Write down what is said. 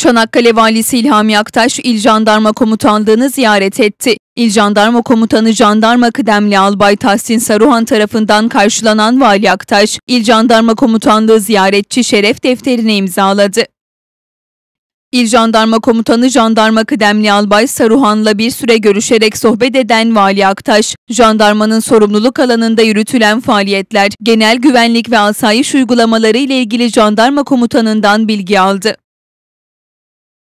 Çanakkale Valisi İlhami Aktaş, İl Jandarma Komutanlığı'nı ziyaret etti. İl Jandarma Komutanı Jandarma Kıdemli Albay Tahsin Saruhan tarafından karşılanan Vali Aktaş, İl Jandarma Komutanlığı ziyaretçi şeref defterine imzaladı. İl Jandarma Komutanı Jandarma Kıdemli Albay Saruhan'la bir süre görüşerek sohbet eden Vali Aktaş, jandarmanın sorumluluk alanında yürütülen faaliyetler, genel güvenlik ve asayiş uygulamaları ile ilgili jandarma komutanından bilgi aldı.